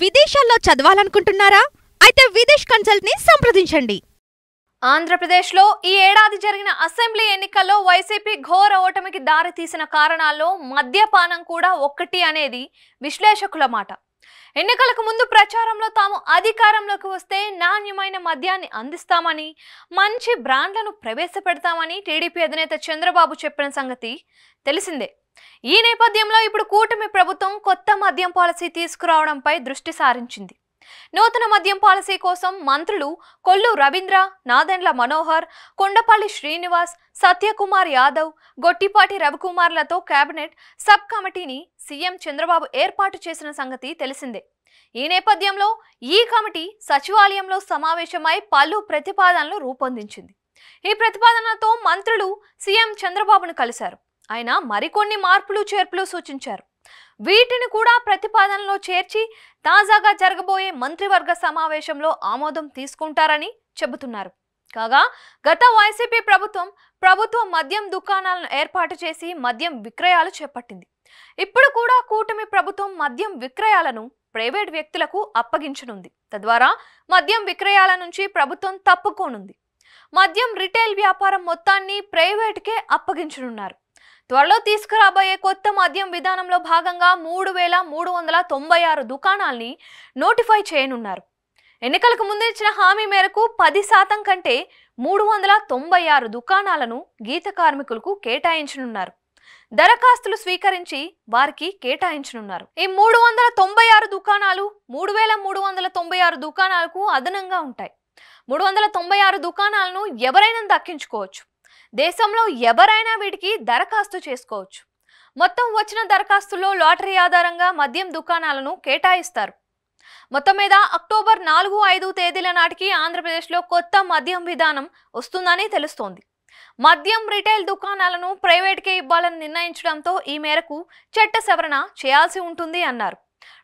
విదేశాల్లో చదవాలనుకుంటున్నారా అయితే విదేశ్ కన్సల్ట్ ని సంప్రదించండి ఆంధ్రప్రదేశ్లో ఈ ఏడాది జరిగిన అసెంబ్లీ ఎన్నికల్లో వైసీపీ ఘోర ఓటమికి దారితీసిన కారణాల్లో మద్యపానం కూడా ఒక్కటి అనేది విశ్లేషకుల మాట ఎన్నికలకు ముందు ప్రచారంలో తాము అధికారంలోకి వస్తే నాణ్యమైన మద్యాన్ని అందిస్తామని మంచి బ్రాండ్లను ప్రవేశపెడతామని టీడీపీ అధినేత చంద్రబాబు చెప్పిన సంగతి తెలిసిందే ఈ నేపథ్యంలో ఇప్పుడు కూటమి ప్రభుత్వం కొత్త మద్యం పాలసీ తీసుకురావడంపై దృష్టి సారించింది నూతన మద్యం పాలసీ కోసం మంత్రులు కొల్లు రవీంద్ర నాదెండ్ల మనోహర్ కొండపల్లి శ్రీనివాస్ సత్యకుమార్ యాదవ్ గొట్టిపాటి రవికుమార్లతో కేబినెట్ సబ్ కమిటీని సీఎం చంద్రబాబు ఏర్పాటు చేసిన సంగతి తెలిసిందే ఈ నేపథ్యంలో ఈ కమిటీ సచివాలయంలో సమావేశమై పలు ప్రతిపాదనలు రూపొందించింది ఈ ప్రతిపాదనతో మంత్రులు సీఎం చంద్రబాబును కలిశారు ఆయన మరికొన్ని మార్పులు చేర్పులు సూచించారు వీటిని కూడా ప్రతిపాదనలో చేర్చి తాజాగా జరగబోయే మంత్రివర్గ సమావేశంలో ఆమోదం తీసుకుంటారని చెబుతున్నారు కాగా గత వైసీపీ ప్రభుత్వం ప్రభుత్వ మద్యం దుకాణాలను ఏర్పాటు చేసి మద్యం విక్రయాలు చేపట్టింది ఇప్పుడు కూడా కూటమి ప్రభుత్వం మద్యం విక్రయాలను ప్రైవేట్ వ్యక్తులకు అప్పగించనుంది తద్వారా మద్యం విక్రయాల నుంచి ప్రభుత్వం తప్పుకోనుంది మద్యం రిటైల్ వ్యాపారం మొత్తాన్ని ప్రైవేట్కే అప్పగించనున్నారు త్వరలో తీసుకురాబోయే కొత్త మద్యం విధానంలో భాగంగా మూడు వేల మూడు వందల తొంభై ఆరు దుకాణాల్ని నోటిఫై చేయనున్నారు ఎన్నికలకు ముందు ఇచ్చిన హామీ మేరకు పది శాతం కంటే మూడు వందల తొంభై ఆరు దుకాణాలను గీత కార్మికులకు కేటాయించనున్నారు దరఖాస్తులు స్వీకరించి వారికి కేటాయించనున్నారు ఈ మూడు వందల తొంభై ఆరు దుకాణాలు మూడు వేల మూడు వందల తొంభై ఆరు దుకాణాలకు అదనంగా ఉంటాయి మూడు వందల తొంభై ఆరు దుకాణాలను ఎవరైనా దక్కించుకోవచ్చు దేశంలో ఎవరైనా వీటికి దరఖాస్తు చేసుకోవచ్చు మొత్తం వచ్చిన దరఖాస్తులో లాటరీ ఆధారంగా మద్యం దుకాణాలను కేటాయిస్తారు మొత్తం మీద అక్టోబర్ నాలుగు ఐదు తేదీల నాటికి ఆంధ్రప్రదేశ్లో కొత్త మద్యం విధానం వస్తుందని తెలుస్తోంది మద్యం రిటైల్ దుకాణాలను ప్రైవేట్కే ఇవ్వాలని నిర్ణయించడంతో ఈ మేరకు చట్ట సవరణ చేయాల్సి ఉంటుంది అన్నారు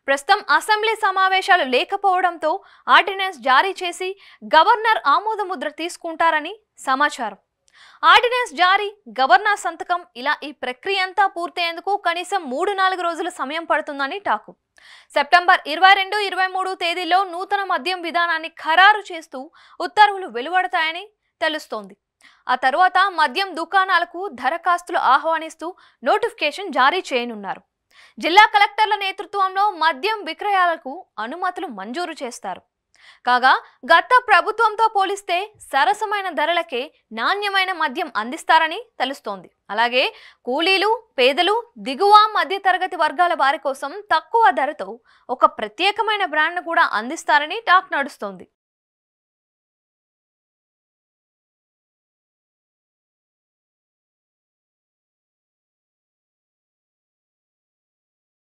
ప్రస్తుతం అసెంబ్లీ సమావేశాలు లేకపోవడంతో ఆర్డినెన్స్ జారీ చేసి గవర్నర్ ఆమోదముద్ర తీసుకుంటారని సమాచారం ఆర్డినెన్స్ జారీ గవర్నర్ సంతకం ఇలా ఈ ప్రక్రియ అంతా పూర్తయ్యేందుకు కనీసం మూడు నాలుగు రోజులు సమయం పడుతుందని టాకు సెప్టెంబర్ ఇరవై రెండు ఇరవై మూడు తేదీల్లో నూతన మద్యం విధానాన్ని ఖరారు చేస్తూ ఉత్తర్వులు వెలువడతాయని తెలుస్తోంది ఆ తర్వాత మద్యం దుకాణాలకు దరఖాస్తులు ఆహ్వానిస్తూ నోటిఫికేషన్ జారీ చేయనున్నారు జిల్లా కలెక్టర్ల నేతృత్వంలో మద్యం విక్రయాలకు అనుమతులు మంజూరు చేస్తారు కాగా గత ప్రభుత్వంతో పోలిస్తే సరసమైన ధరలకే నాణ్యమైన మద్యం అందిస్తారని తెలుస్తోంది అలాగే కూలీలు పేదలు దిగువ మధ్యతరగతి వర్గాల వారి కోసం తక్కువ ధరతో ఒక ప్రత్యేకమైన బ్రాండ్ను కూడా అందిస్తారని టాక్ నడుస్తోంది